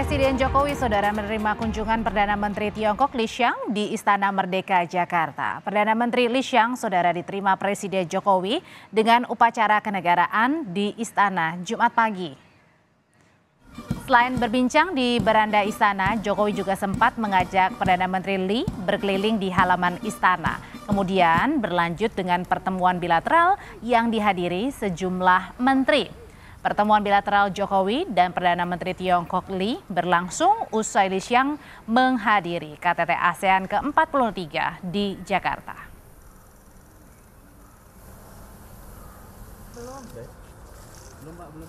Presiden Jokowi saudara menerima kunjungan Perdana Menteri Tiongkok Li Xiang di Istana Merdeka Jakarta. Perdana Menteri Li Xiang saudara diterima Presiden Jokowi dengan upacara kenegaraan di Istana Jumat pagi. Selain berbincang di beranda istana, Jokowi juga sempat mengajak Perdana Menteri Li berkeliling di halaman istana. Kemudian berlanjut dengan pertemuan bilateral yang dihadiri sejumlah menteri. Pertemuan bilateral Jokowi dan Perdana Menteri Tiongkok Li berlangsung usai Li Xiang menghadiri KTT ASEAN ke-43 di Jakarta. Belum. Belum, belum.